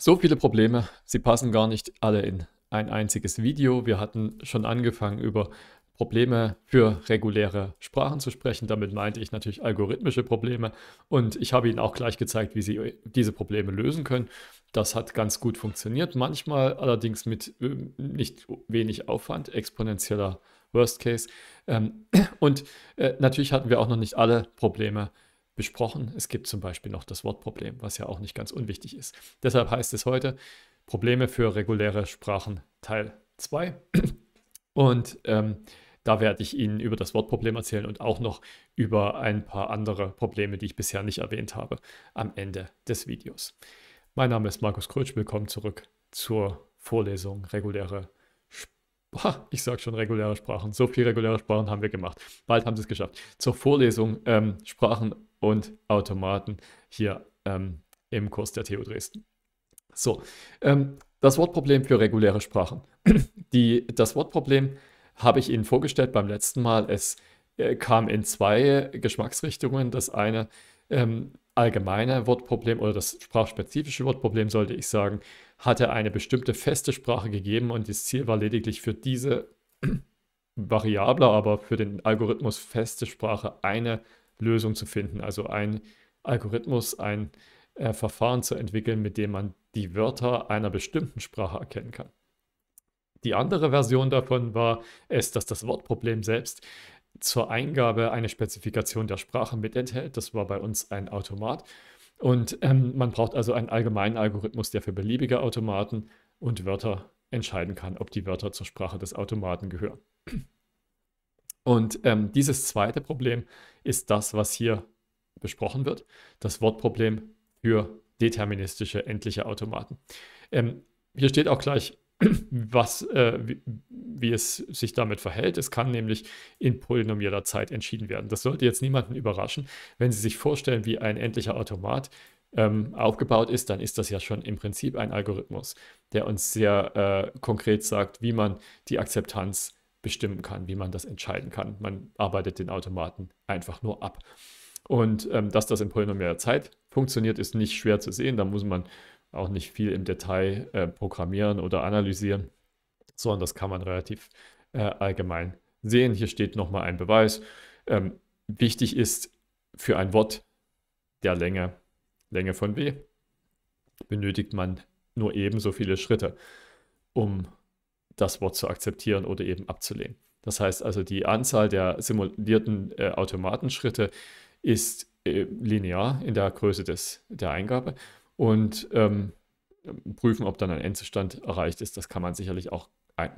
So viele Probleme, sie passen gar nicht alle in ein einziges Video. Wir hatten schon angefangen über Probleme für reguläre Sprachen zu sprechen. Damit meinte ich natürlich algorithmische Probleme und ich habe Ihnen auch gleich gezeigt, wie Sie diese Probleme lösen können. Das hat ganz gut funktioniert, manchmal allerdings mit ähm, nicht wenig Aufwand, exponentieller Worst Case. Ähm, und äh, natürlich hatten wir auch noch nicht alle Probleme besprochen. Es gibt zum Beispiel noch das Wortproblem, was ja auch nicht ganz unwichtig ist. Deshalb heißt es heute Probleme für reguläre Sprachen Teil 2. Und ähm, da werde ich Ihnen über das Wortproblem erzählen und auch noch über ein paar andere Probleme, die ich bisher nicht erwähnt habe, am Ende des Videos. Mein Name ist Markus Krötsch. Willkommen zurück zur Vorlesung reguläre Boah, ich sage schon reguläre Sprachen. So viele reguläre Sprachen haben wir gemacht. Bald haben sie es geschafft. Zur Vorlesung ähm, Sprachen und Automaten hier ähm, im Kurs der TU Dresden. So, ähm, das Wortproblem für reguläre Sprachen. Die, das Wortproblem habe ich Ihnen vorgestellt beim letzten Mal. Es äh, kam in zwei Geschmacksrichtungen. Das eine ähm, allgemeine Wortproblem oder das sprachspezifische Wortproblem, sollte ich sagen hatte eine bestimmte feste Sprache gegeben und das Ziel war lediglich für diese variable, aber für den Algorithmus feste Sprache eine Lösung zu finden. Also ein Algorithmus, ein äh, Verfahren zu entwickeln, mit dem man die Wörter einer bestimmten Sprache erkennen kann. Die andere Version davon war es, dass das Wortproblem selbst zur Eingabe eine Spezifikation der Sprache mit enthält. Das war bei uns ein Automat. Und ähm, man braucht also einen allgemeinen Algorithmus, der für beliebige Automaten und Wörter entscheiden kann, ob die Wörter zur Sprache des Automaten gehören. Und ähm, dieses zweite Problem ist das, was hier besprochen wird, das Wortproblem für deterministische endliche Automaten. Ähm, hier steht auch gleich was, äh, wie, wie, es sich damit verhält. Es kann nämlich in polynomieller Zeit entschieden werden. Das sollte jetzt niemanden überraschen. Wenn Sie sich vorstellen, wie ein endlicher Automat ähm, aufgebaut ist, dann ist das ja schon im Prinzip ein Algorithmus, der uns sehr äh, konkret sagt, wie man die Akzeptanz bestimmen kann, wie man das entscheiden kann. Man arbeitet den Automaten einfach nur ab. Und ähm, dass das in polynomieller Zeit funktioniert, ist nicht schwer zu sehen. Da muss man auch nicht viel im Detail äh, programmieren oder analysieren, sondern das kann man relativ äh, allgemein sehen. Hier steht nochmal ein Beweis. Ähm, wichtig ist für ein Wort der Länge, Länge von W, benötigt man nur ebenso viele Schritte, um das Wort zu akzeptieren oder eben abzulehnen. Das heißt also, die Anzahl der simulierten äh, Automatenschritte ist äh, linear in der Größe des, der Eingabe und ähm, prüfen, ob dann ein Endzustand erreicht ist. Das kann man sicherlich auch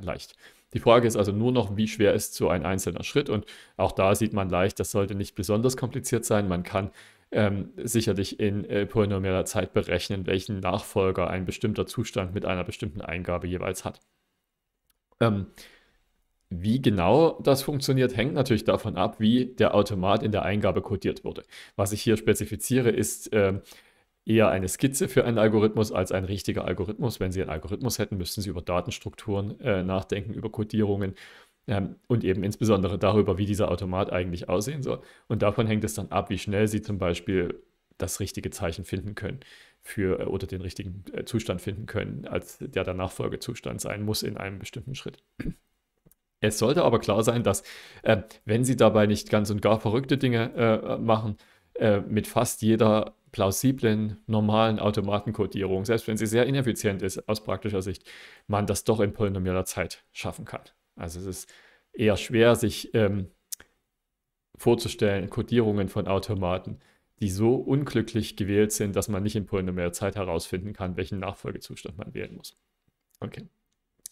leicht. Die Frage ist also nur noch, wie schwer ist so ein einzelner Schritt und auch da sieht man leicht, das sollte nicht besonders kompliziert sein. Man kann ähm, sicherlich in äh, polynomieller Zeit berechnen, welchen Nachfolger ein bestimmter Zustand mit einer bestimmten Eingabe jeweils hat. Ähm, wie genau das funktioniert, hängt natürlich davon ab, wie der Automat in der Eingabe codiert wurde. Was ich hier spezifiziere, ist äh, eher eine Skizze für einen Algorithmus als ein richtiger Algorithmus. Wenn Sie einen Algorithmus hätten, müssten Sie über Datenstrukturen äh, nachdenken, über Codierungen ähm, und eben insbesondere darüber, wie dieser Automat eigentlich aussehen soll. Und davon hängt es dann ab, wie schnell Sie zum Beispiel das richtige Zeichen finden können für äh, oder den richtigen äh, Zustand finden können, als der der Nachfolgezustand sein muss in einem bestimmten Schritt. Es sollte aber klar sein, dass äh, wenn Sie dabei nicht ganz und gar verrückte Dinge äh, machen, äh, mit fast jeder plausiblen, normalen Automatencodierung, selbst wenn sie sehr ineffizient ist aus praktischer Sicht, man das doch in polynomialer Zeit schaffen kann. Also es ist eher schwer, sich ähm, vorzustellen, Codierungen von Automaten, die so unglücklich gewählt sind, dass man nicht in polynomialer Zeit herausfinden kann, welchen Nachfolgezustand man wählen muss. Okay.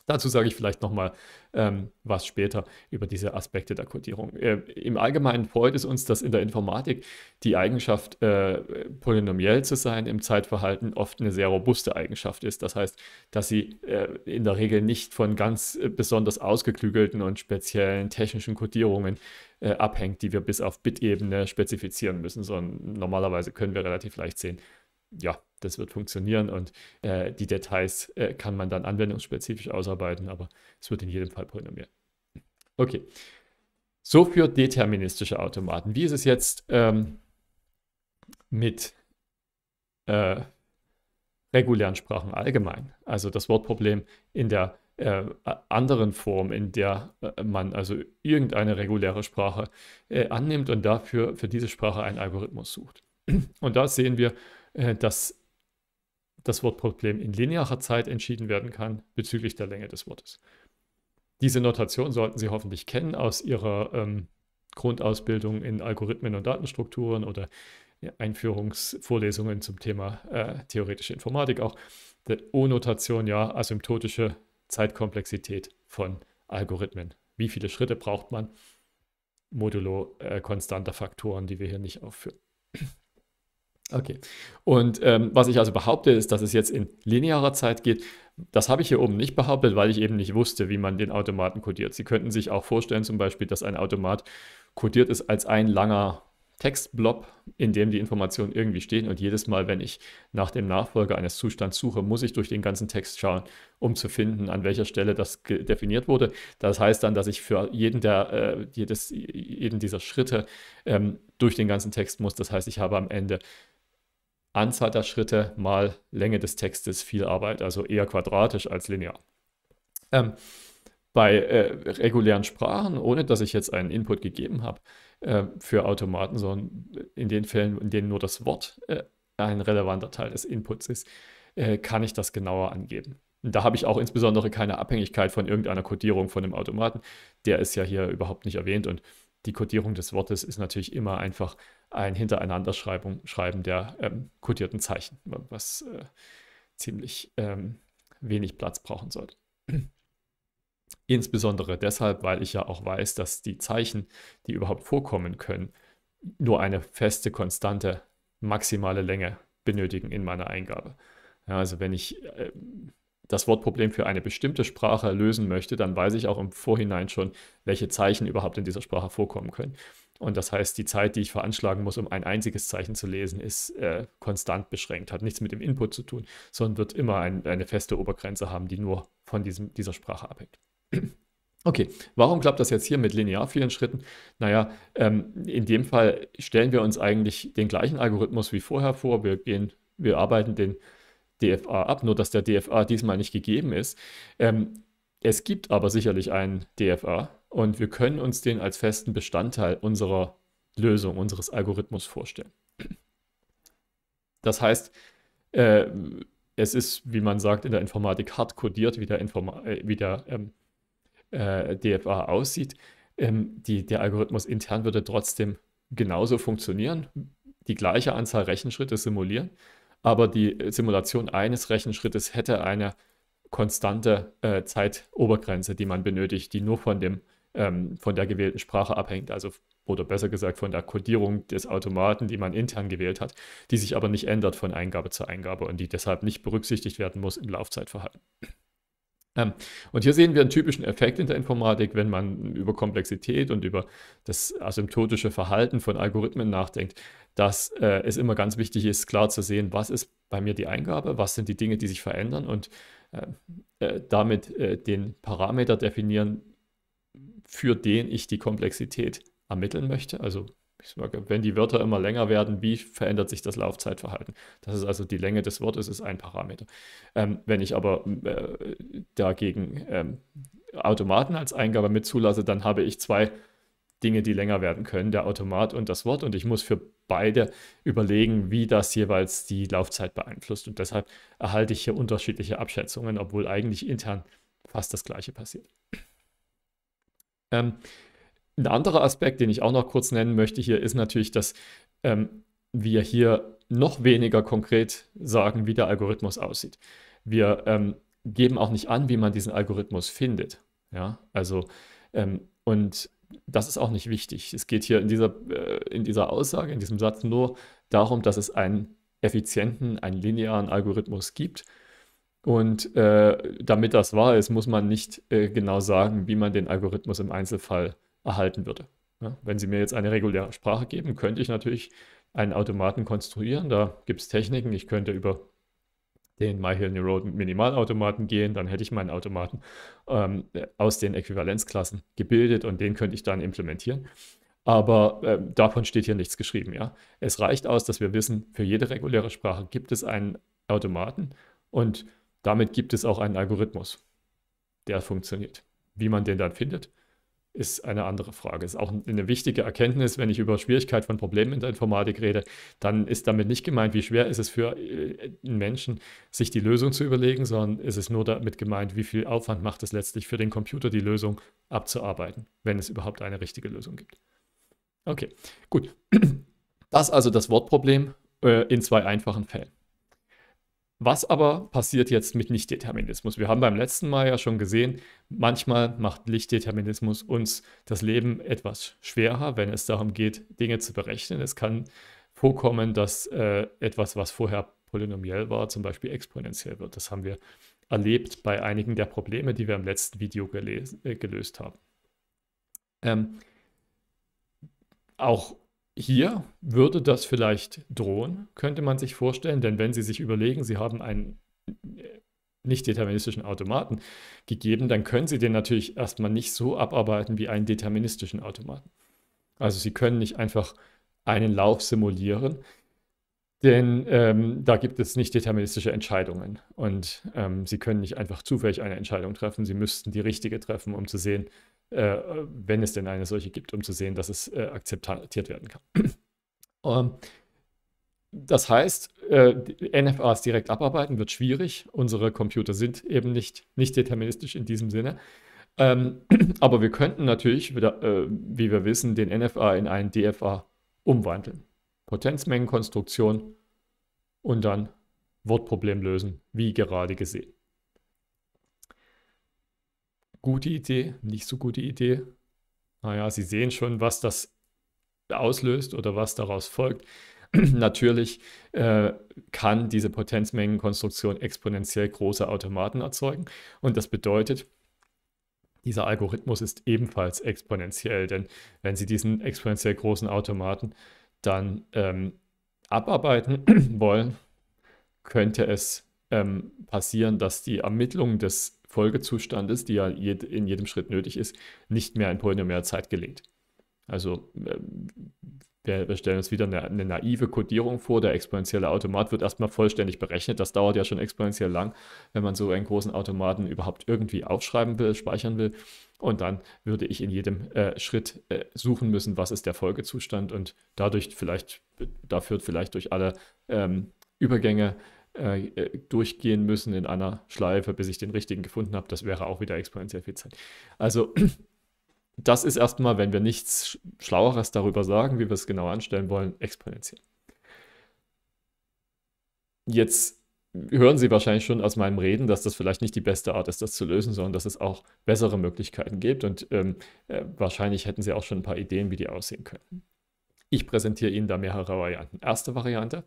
Dazu sage ich vielleicht nochmal ähm, was später über diese Aspekte der Codierung. Äh, Im Allgemeinen freut es uns, dass in der Informatik die Eigenschaft, äh, polynomiell zu sein im Zeitverhalten, oft eine sehr robuste Eigenschaft ist. Das heißt, dass sie äh, in der Regel nicht von ganz äh, besonders ausgeklügelten und speziellen technischen Codierungen äh, abhängt, die wir bis auf Bit-Ebene spezifizieren müssen, sondern normalerweise können wir relativ leicht sehen, ja, das wird funktionieren und äh, die Details äh, kann man dann anwendungsspezifisch ausarbeiten, aber es wird in jedem Fall polynomial. Okay, so für deterministische Automaten. Wie ist es jetzt ähm, mit äh, regulären Sprachen allgemein? Also das Wortproblem in der äh, anderen Form, in der äh, man also irgendeine reguläre Sprache äh, annimmt und dafür für diese Sprache einen Algorithmus sucht. Und da sehen wir, äh, dass das Wortproblem in linearer Zeit entschieden werden kann bezüglich der Länge des Wortes. Diese Notation sollten Sie hoffentlich kennen aus Ihrer ähm, Grundausbildung in Algorithmen und Datenstrukturen oder Einführungsvorlesungen zum Thema äh, theoretische Informatik auch. Die O-Notation, ja, asymptotische Zeitkomplexität von Algorithmen. Wie viele Schritte braucht man? Modulo äh, konstanter Faktoren, die wir hier nicht aufführen. Okay. Und ähm, was ich also behaupte, ist, dass es jetzt in linearer Zeit geht. Das habe ich hier oben nicht behauptet, weil ich eben nicht wusste, wie man den Automaten codiert. Sie könnten sich auch vorstellen, zum Beispiel, dass ein Automat codiert ist als ein langer Textblob, in dem die Informationen irgendwie stehen. Und jedes Mal, wenn ich nach dem Nachfolger eines Zustands suche, muss ich durch den ganzen Text schauen, um zu finden, an welcher Stelle das definiert wurde. Das heißt dann, dass ich für jeden, der, äh, jedes, jeden dieser Schritte ähm, durch den ganzen Text muss. Das heißt, ich habe am Ende Anzahl der Schritte mal Länge des Textes viel Arbeit, also eher quadratisch als linear. Ähm, bei äh, regulären Sprachen, ohne dass ich jetzt einen Input gegeben habe äh, für Automaten, sondern in den Fällen, in denen nur das Wort äh, ein relevanter Teil des Inputs ist, äh, kann ich das genauer angeben. Und da habe ich auch insbesondere keine Abhängigkeit von irgendeiner Codierung von einem Automaten. Der ist ja hier überhaupt nicht erwähnt und die Codierung des Wortes ist natürlich immer einfach ein Hintereinanderschreiben Schreiben der ähm, kodierten Zeichen, was äh, ziemlich ähm, wenig Platz brauchen sollte. Insbesondere deshalb, weil ich ja auch weiß, dass die Zeichen, die überhaupt vorkommen können, nur eine feste, konstante, maximale Länge benötigen in meiner Eingabe. Ja, also wenn ich ähm, das Wortproblem für eine bestimmte Sprache lösen möchte, dann weiß ich auch im Vorhinein schon, welche Zeichen überhaupt in dieser Sprache vorkommen können. Und das heißt, die Zeit, die ich veranschlagen muss, um ein einziges Zeichen zu lesen, ist äh, konstant beschränkt, hat nichts mit dem Input zu tun, sondern wird immer ein, eine feste Obergrenze haben, die nur von diesem, dieser Sprache abhängt. Okay, warum klappt das jetzt hier mit linear vielen Schritten? Naja, ähm, in dem Fall stellen wir uns eigentlich den gleichen Algorithmus wie vorher vor. Wir, gehen, wir arbeiten den DFA ab, nur dass der DFA diesmal nicht gegeben ist. Ähm, es gibt aber sicherlich einen DFA und wir können uns den als festen Bestandteil unserer Lösung, unseres Algorithmus vorstellen. Das heißt, äh, es ist, wie man sagt, in der Informatik hart kodiert, wie der, Informa äh, wie der ähm, äh, DFA aussieht. Ähm, die, der Algorithmus intern würde trotzdem genauso funktionieren, die gleiche Anzahl Rechenschritte simulieren aber die Simulation eines Rechenschrittes hätte eine konstante äh, Zeitobergrenze, die man benötigt, die nur von, dem, ähm, von der gewählten Sprache abhängt, also oder besser gesagt von der Codierung des Automaten, die man intern gewählt hat, die sich aber nicht ändert von Eingabe zu Eingabe und die deshalb nicht berücksichtigt werden muss im Laufzeitverhalten. Ähm, und hier sehen wir einen typischen Effekt in der Informatik, wenn man über Komplexität und über das asymptotische Verhalten von Algorithmen nachdenkt, dass äh, es immer ganz wichtig ist, klar zu sehen, was ist bei mir die Eingabe, was sind die Dinge, die sich verändern und äh, äh, damit den Parameter definieren, für den ich die Komplexität ermitteln möchte. Also wenn die Wörter immer länger werden, wie verändert sich das Laufzeitverhalten? Das ist also die Länge des Wortes, ist ein Parameter. Ähm, wenn ich aber äh, dagegen ähm, Automaten als Eingabe mit zulasse, dann habe ich zwei Dinge, die länger werden können, der Automat und das Wort. Und ich muss für beide überlegen, wie das jeweils die Laufzeit beeinflusst. Und deshalb erhalte ich hier unterschiedliche Abschätzungen, obwohl eigentlich intern fast das gleiche passiert. Ähm, ein anderer Aspekt, den ich auch noch kurz nennen möchte hier, ist natürlich, dass ähm, wir hier noch weniger konkret sagen, wie der Algorithmus aussieht. Wir ähm, geben auch nicht an, wie man diesen Algorithmus findet. Ja, also ähm, und das ist auch nicht wichtig. Es geht hier in dieser, äh, in dieser Aussage, in diesem Satz nur darum, dass es einen effizienten, einen linearen Algorithmus gibt. Und äh, damit das wahr ist, muss man nicht äh, genau sagen, wie man den Algorithmus im Einzelfall findet erhalten würde. Ja, wenn Sie mir jetzt eine reguläre Sprache geben, könnte ich natürlich einen Automaten konstruieren. Da gibt es Techniken. Ich könnte über den MyHillNeurot Minimalautomaten gehen, dann hätte ich meinen Automaten ähm, aus den Äquivalenzklassen gebildet und den könnte ich dann implementieren. Aber äh, davon steht hier nichts geschrieben. Ja? Es reicht aus, dass wir wissen, für jede reguläre Sprache gibt es einen Automaten und damit gibt es auch einen Algorithmus, der funktioniert. Wie man den dann findet, ist eine andere Frage. Ist auch eine wichtige Erkenntnis, wenn ich über Schwierigkeit von Problemen in der Informatik rede, dann ist damit nicht gemeint, wie schwer ist es für äh, einen Menschen, sich die Lösung zu überlegen, sondern ist es nur damit gemeint, wie viel Aufwand macht es letztlich für den Computer, die Lösung abzuarbeiten, wenn es überhaupt eine richtige Lösung gibt. Okay, gut. Das also das Wortproblem äh, in zwei einfachen Fällen. Was aber passiert jetzt mit Nichtdeterminismus? Wir haben beim letzten Mal ja schon gesehen, manchmal macht Lichtdeterminismus uns das Leben etwas schwerer, wenn es darum geht, Dinge zu berechnen. Es kann vorkommen, dass äh, etwas, was vorher polynomiell war, zum Beispiel exponentiell wird. Das haben wir erlebt bei einigen der Probleme, die wir im letzten Video äh, gelöst haben. Ähm, auch hier würde das vielleicht drohen, könnte man sich vorstellen, denn wenn Sie sich überlegen, Sie haben einen äh, nicht deterministischen Automaten gegeben, dann können Sie den natürlich erstmal nicht so abarbeiten wie einen deterministischen Automaten. Also Sie können nicht einfach einen Lauf simulieren, denn ähm, da gibt es nicht deterministische Entscheidungen. Und ähm, Sie können nicht einfach zufällig eine Entscheidung treffen. Sie müssten die richtige treffen, um zu sehen, äh, wenn es denn eine solche gibt, um zu sehen, dass es äh, akzeptiert werden kann. ähm, das heißt, äh, NFAs direkt abarbeiten wird schwierig. Unsere Computer sind eben nicht, nicht deterministisch in diesem Sinne. Ähm, aber wir könnten natürlich, wieder, äh, wie wir wissen, den NFA in einen DFA umwandeln. Potenzmengenkonstruktion und dann Wortproblem lösen, wie gerade gesehen. Gute Idee, nicht so gute Idee. Naja, Sie sehen schon, was das auslöst oder was daraus folgt. Natürlich äh, kann diese Potenzmengenkonstruktion exponentiell große Automaten erzeugen. Und das bedeutet, dieser Algorithmus ist ebenfalls exponentiell, denn wenn Sie diesen exponentiell großen Automaten dann ähm, abarbeiten wollen, könnte es ähm, passieren, dass die Ermittlung des Folgezustandes, die ja in jedem Schritt nötig ist, nicht mehr in polynomialer Zeit gelingt. Also äh, wir, stellen uns wieder eine, eine, naive Kodierung vor. Der exponentielle Automat wird erstmal vollständig berechnet. Das dauert ja schon exponentiell lang, wenn man so einen großen Automaten überhaupt irgendwie aufschreiben will, speichern will. Und dann würde ich in jedem äh, Schritt äh, suchen müssen, was ist der Folgezustand und dadurch vielleicht, äh, da führt vielleicht durch alle ähm, Übergänge äh, äh, durchgehen müssen in einer Schleife, bis ich den richtigen gefunden habe. Das wäre auch wieder exponentiell viel Zeit. Also das ist erstmal, wenn wir nichts Schlaueres darüber sagen, wie wir es genau anstellen wollen, exponentiell. Jetzt hören Sie wahrscheinlich schon aus meinem Reden, dass das vielleicht nicht die beste Art ist, das zu lösen, sondern dass es auch bessere Möglichkeiten gibt. Und ähm, äh, wahrscheinlich hätten Sie auch schon ein paar Ideen, wie die aussehen können. Ich präsentiere Ihnen da mehrere Varianten. Erste Variante,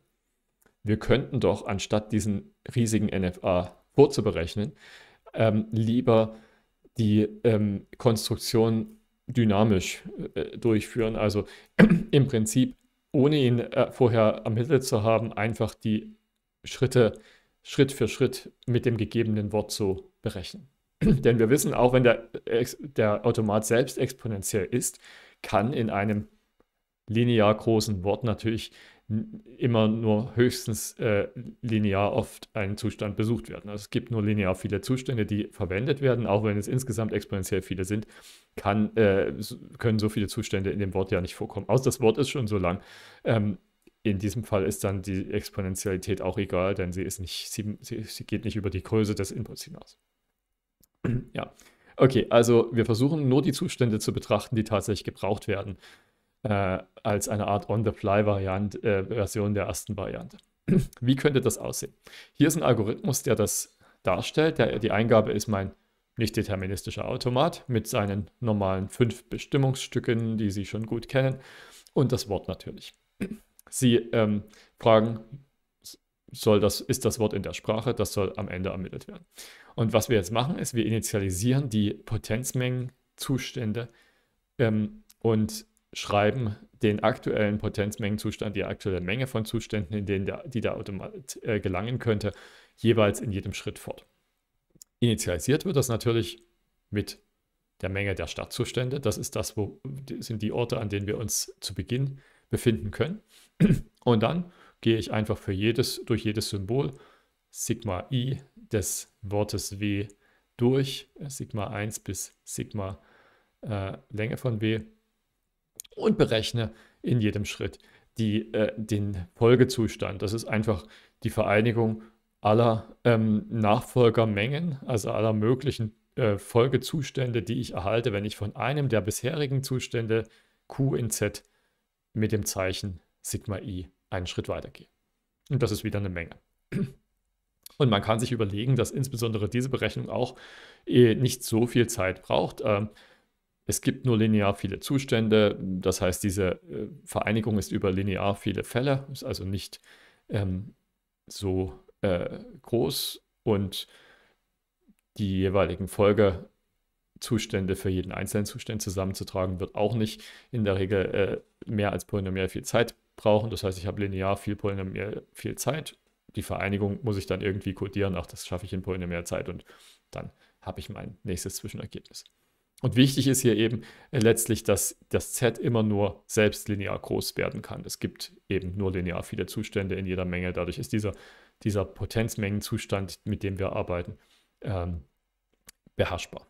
wir könnten doch anstatt diesen riesigen NFA vorzuberechnen, ähm, lieber die ähm, Konstruktion dynamisch äh, durchführen. Also im Prinzip, ohne ihn äh, vorher ermittelt zu haben, einfach die Schritte Schritt für Schritt mit dem gegebenen Wort zu berechnen. Denn wir wissen, auch wenn der, äh, der Automat selbst exponentiell ist, kann in einem linear großen Wort natürlich immer nur höchstens äh, linear oft einen Zustand besucht werden. Also es gibt nur linear viele Zustände, die verwendet werden, auch wenn es insgesamt exponentiell viele sind, kann, äh, können so viele Zustände in dem Wort ja nicht vorkommen. Außer das Wort ist schon so lang. Ähm, in diesem Fall ist dann die Exponentialität auch egal, denn sie ist nicht, sie, sie geht nicht über die Größe des Inputs hinaus. ja. Okay, also wir versuchen nur die Zustände zu betrachten, die tatsächlich gebraucht werden äh, als eine Art On-the-Fly-Version äh, der ersten Variante. Wie könnte das aussehen? Hier ist ein Algorithmus, der das darstellt. Der, die Eingabe ist mein nicht deterministischer Automat mit seinen normalen fünf Bestimmungsstücken, die Sie schon gut kennen, und das Wort natürlich. Sie ähm, fragen, soll das, ist das Wort in der Sprache, das soll am Ende ermittelt werden. Und was wir jetzt machen, ist, wir initialisieren die Potenzmengenzustände ähm, und schreiben den aktuellen Potenzmengenzustand, die aktuelle Menge von Zuständen, in denen der, die der Automat äh, gelangen könnte, jeweils in jedem Schritt fort. Initialisiert wird das natürlich mit der Menge der Startzustände. Das ist das, wo sind die Orte, an denen wir uns zu Beginn befinden können. Und dann gehe ich einfach für jedes, durch jedes Symbol Sigma i des Wortes W durch, Sigma 1 bis Sigma äh, Länge von W und berechne in jedem Schritt die, äh, den Folgezustand. Das ist einfach die Vereinigung aller ähm, Nachfolgermengen, also aller möglichen äh, Folgezustände, die ich erhalte, wenn ich von einem der bisherigen Zustände Q in Z mit dem Zeichen Sigma I einen Schritt weitergehe. Und das ist wieder eine Menge. Und man kann sich überlegen, dass insbesondere diese Berechnung auch äh, nicht so viel Zeit braucht. Ähm, es gibt nur linear viele Zustände, das heißt, diese äh, Vereinigung ist über linear viele Fälle, ist also nicht ähm, so äh, groß und die jeweiligen Folgezustände für jeden einzelnen Zustand zusammenzutragen, wird auch nicht in der Regel äh, mehr als polynomial viel Zeit brauchen. Das heißt, ich habe linear viel polynomial viel Zeit. Die Vereinigung muss ich dann irgendwie codieren. Ach, das schaffe ich in polynomial Zeit und dann habe ich mein nächstes Zwischenergebnis. Und wichtig ist hier eben äh, letztlich, dass das Z immer nur selbst linear groß werden kann. Es gibt eben nur linear viele Zustände in jeder Menge. Dadurch ist dieser, dieser Potenzmengenzustand, mit dem wir arbeiten, ähm, beherrschbar.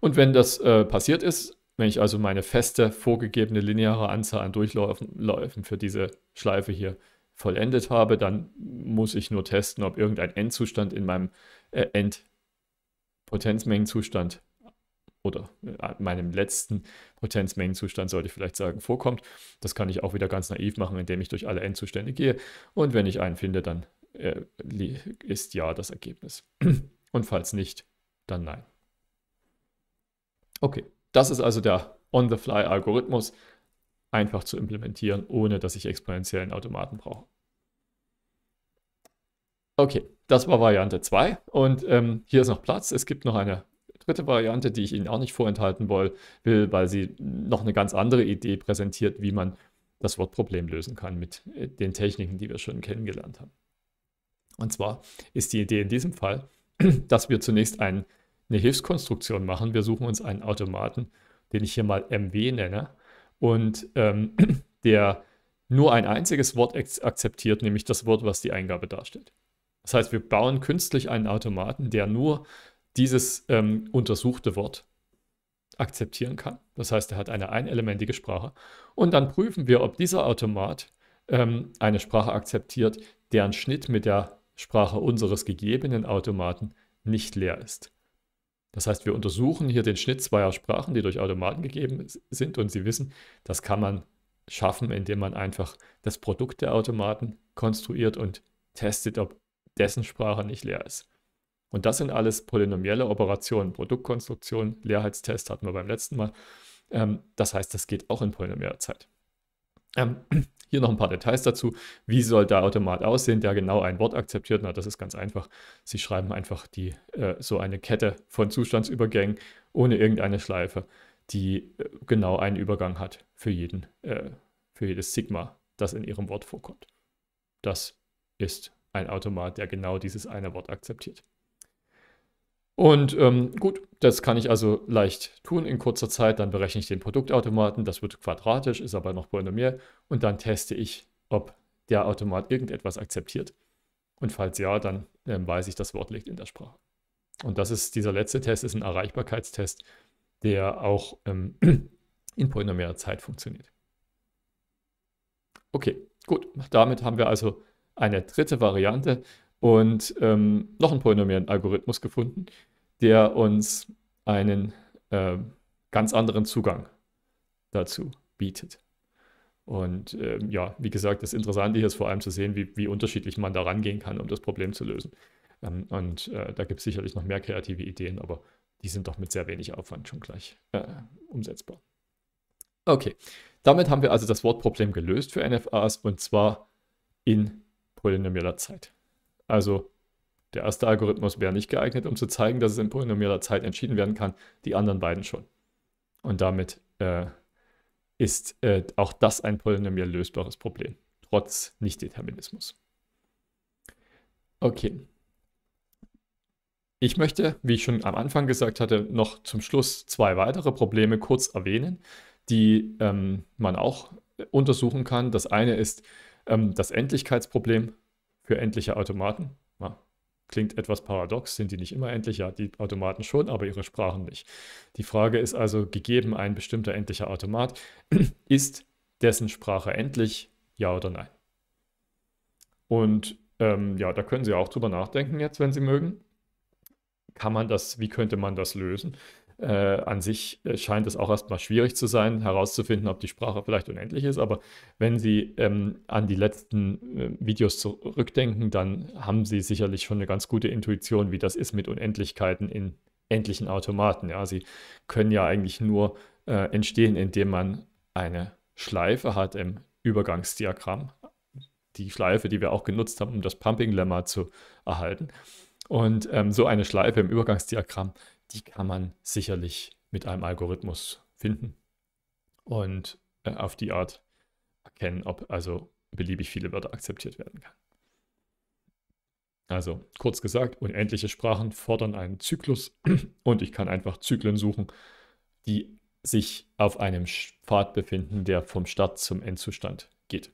Und wenn das äh, passiert ist, wenn ich also meine feste, vorgegebene lineare Anzahl an Durchläufen für diese Schleife hier vollendet habe, dann muss ich nur testen, ob irgendein Endzustand in meinem äh, Endpotenzmengenzustand oder äh, meinem letzten Potenzmengenzustand, sollte ich vielleicht sagen, vorkommt. Das kann ich auch wieder ganz naiv machen, indem ich durch alle Endzustände gehe. Und wenn ich einen finde, dann äh, ist ja das Ergebnis. Und falls nicht, dann nein. Okay, das ist also der On-the-Fly-Algorithmus, einfach zu implementieren, ohne dass ich exponentiellen Automaten brauche. Okay, das war Variante 2 und ähm, hier ist noch Platz. Es gibt noch eine dritte Variante, die ich Ihnen auch nicht vorenthalten will, weil sie noch eine ganz andere Idee präsentiert, wie man das Wortproblem lösen kann mit äh, den Techniken, die wir schon kennengelernt haben. Und zwar ist die Idee in diesem Fall, dass wir zunächst ein, eine Hilfskonstruktion machen. Wir suchen uns einen Automaten, den ich hier mal MW nenne, und ähm, der nur ein einziges Wort akzeptiert, nämlich das Wort, was die Eingabe darstellt. Das heißt, wir bauen künstlich einen Automaten, der nur dieses ähm, untersuchte Wort akzeptieren kann. Das heißt, er hat eine einelementige Sprache. Und dann prüfen wir, ob dieser Automat ähm, eine Sprache akzeptiert, deren Schnitt mit der Sprache unseres gegebenen Automaten nicht leer ist. Das heißt, wir untersuchen hier den Schnitt zweier Sprachen, die durch Automaten gegeben sind. Und Sie wissen, das kann man schaffen, indem man einfach das Produkt der Automaten konstruiert und testet, ob dessen Sprache nicht leer ist. Und das sind alles polynomielle Operationen, Produktkonstruktion, Leerheitstest hatten wir beim letzten Mal. Ähm, das heißt, das geht auch in polynomieller Zeit. Ähm, hier noch ein paar Details dazu. Wie soll der Automat aussehen, der genau ein Wort akzeptiert? Na, das ist ganz einfach. Sie schreiben einfach die, äh, so eine Kette von Zustandsübergängen ohne irgendeine Schleife, die äh, genau einen Übergang hat für, jeden, äh, für jedes Sigma, das in Ihrem Wort vorkommt. Das ist ein Automat, der genau dieses eine Wort akzeptiert. Und ähm, gut, das kann ich also leicht tun in kurzer Zeit. Dann berechne ich den Produktautomaten. Das wird quadratisch, ist aber noch polynomial. Und dann teste ich, ob der Automat irgendetwas akzeptiert. Und falls ja, dann ähm, weiß ich, das Wort liegt in der Sprache. Und das ist dieser letzte Test, ist ein Erreichbarkeitstest, der auch ähm, in polynomialer Zeit funktioniert. Okay, gut. Damit haben wir also eine dritte Variante und ähm, noch einen polynomialen Algorithmus gefunden, der uns einen äh, ganz anderen Zugang dazu bietet. Und äh, ja, wie gesagt, das Interessante hier ist vor allem zu sehen, wie, wie unterschiedlich man da rangehen kann, um das Problem zu lösen. Ähm, und äh, da gibt es sicherlich noch mehr kreative Ideen, aber die sind doch mit sehr wenig Aufwand schon gleich äh, umsetzbar. Okay, damit haben wir also das Wortproblem gelöst für NFAs und zwar in polynomialer Zeit. Also der erste Algorithmus wäre nicht geeignet, um zu zeigen, dass es in polynomialer Zeit entschieden werden kann, die anderen beiden schon. Und damit äh, ist äh, auch das ein polynomial lösbares Problem, trotz Nichtdeterminismus. Okay. Ich möchte, wie ich schon am Anfang gesagt hatte, noch zum Schluss zwei weitere Probleme kurz erwähnen, die ähm, man auch äh, untersuchen kann. Das eine ist ähm, das Endlichkeitsproblem für endliche Automaten. Ja, klingt etwas paradox, sind die nicht immer endlich? Ja, die Automaten schon, aber ihre Sprachen nicht. Die Frage ist also, gegeben ein bestimmter endlicher Automat, ist dessen Sprache endlich, ja oder nein? Und ähm, ja, da können Sie auch drüber nachdenken jetzt, wenn Sie mögen. Kann man das, wie könnte man das lösen? Äh, an sich äh, scheint es auch erstmal schwierig zu sein, herauszufinden, ob die Sprache vielleicht unendlich ist. Aber wenn Sie ähm, an die letzten äh, Videos zurückdenken, dann haben Sie sicherlich schon eine ganz gute Intuition, wie das ist mit Unendlichkeiten in endlichen Automaten. Ja, sie können ja eigentlich nur äh, entstehen, indem man eine Schleife hat im Übergangsdiagramm. Die Schleife, die wir auch genutzt haben, um das Pumping-Lemma zu erhalten. Und ähm, so eine Schleife im Übergangsdiagramm, die kann man sicherlich mit einem Algorithmus finden und äh, auf die Art erkennen, ob also beliebig viele Wörter akzeptiert werden kann. Also kurz gesagt, unendliche Sprachen fordern einen Zyklus und ich kann einfach Zyklen suchen, die sich auf einem Pfad befinden, der vom Start zum Endzustand geht.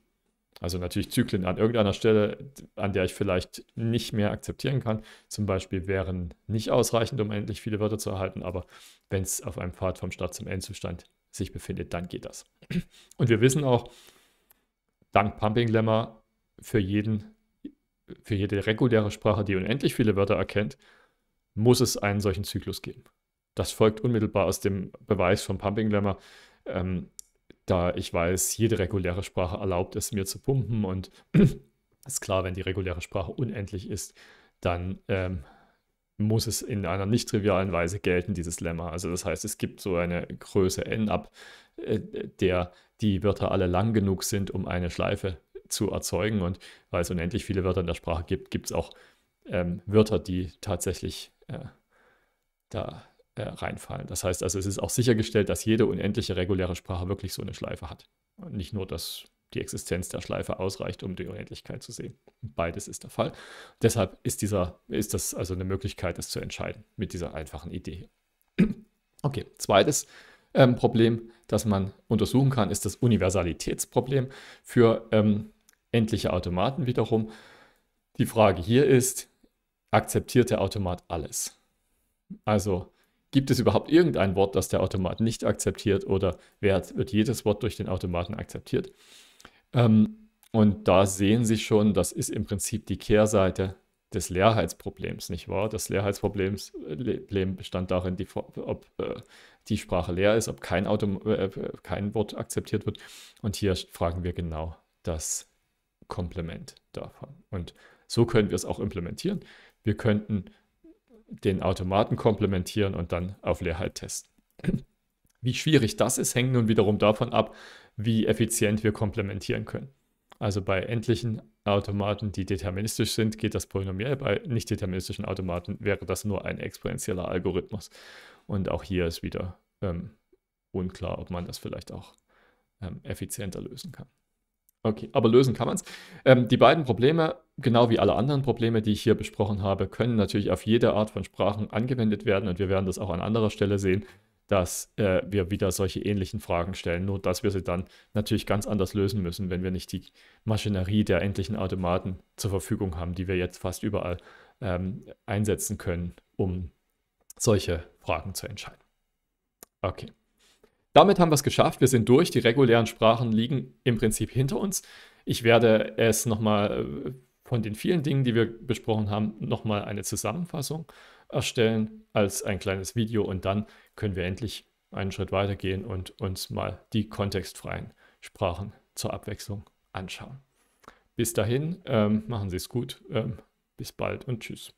Also natürlich Zyklen an irgendeiner Stelle, an der ich vielleicht nicht mehr akzeptieren kann. Zum Beispiel wären nicht ausreichend, um endlich viele Wörter zu erhalten, aber wenn es auf einem Pfad vom Start zum Endzustand sich befindet, dann geht das. Und wir wissen auch, dank Pumping Lemma, für, jeden, für jede reguläre Sprache, die unendlich viele Wörter erkennt, muss es einen solchen Zyklus geben. Das folgt unmittelbar aus dem Beweis von Pumping Lemma. Ähm, da ich weiß, jede reguläre Sprache erlaubt es mir zu pumpen und ist klar, wenn die reguläre Sprache unendlich ist, dann ähm, muss es in einer nicht trivialen Weise gelten, dieses Lemma. Also das heißt, es gibt so eine Größe n ab, äh, der die Wörter alle lang genug sind, um eine Schleife zu erzeugen. Und weil es unendlich viele Wörter in der Sprache gibt, gibt es auch ähm, Wörter, die tatsächlich äh, da äh, reinfallen. Das heißt also, es ist auch sichergestellt, dass jede unendliche reguläre Sprache wirklich so eine Schleife hat. Und nicht nur, dass die Existenz der Schleife ausreicht, um die Unendlichkeit zu sehen. Beides ist der Fall. Deshalb ist, dieser, ist das also eine Möglichkeit, das zu entscheiden mit dieser einfachen Idee. Okay, zweites ähm, Problem, das man untersuchen kann, ist das Universalitätsproblem für ähm, endliche Automaten wiederum. Die Frage hier ist, akzeptiert der Automat alles? Also Gibt es überhaupt irgendein Wort, das der Automat nicht akzeptiert oder wird, wird jedes Wort durch den Automaten akzeptiert? Ähm, und da sehen Sie schon, das ist im Prinzip die Kehrseite des Leerheitsproblems, nicht wahr? Das Leerheitsproblem äh, bestand darin, die, ob äh, die Sprache leer ist, ob kein, Auto, äh, äh, kein Wort akzeptiert wird. Und hier fragen wir genau das Komplement davon. Und so können wir es auch implementieren. Wir könnten den Automaten komplementieren und dann auf Leerheit testen. Wie schwierig das ist, hängt nun wiederum davon ab, wie effizient wir komplementieren können. Also bei endlichen Automaten, die deterministisch sind, geht das polynomiell. Bei nicht deterministischen Automaten wäre das nur ein exponentieller Algorithmus. Und auch hier ist wieder ähm, unklar, ob man das vielleicht auch ähm, effizienter lösen kann. Okay, aber lösen kann man es. Ähm, die beiden Probleme, genau wie alle anderen Probleme, die ich hier besprochen habe, können natürlich auf jede Art von Sprachen angewendet werden und wir werden das auch an anderer Stelle sehen, dass äh, wir wieder solche ähnlichen Fragen stellen, nur dass wir sie dann natürlich ganz anders lösen müssen, wenn wir nicht die Maschinerie der endlichen Automaten zur Verfügung haben, die wir jetzt fast überall ähm, einsetzen können, um solche Fragen zu entscheiden. Okay. Damit haben wir es geschafft. Wir sind durch. Die regulären Sprachen liegen im Prinzip hinter uns. Ich werde es nochmal äh, von den vielen Dingen, die wir besprochen haben, nochmal eine Zusammenfassung erstellen als ein kleines Video und dann können wir endlich einen Schritt weitergehen und uns mal die kontextfreien Sprachen zur Abwechslung anschauen. Bis dahin, ähm, machen Sie es gut, ähm, bis bald und tschüss.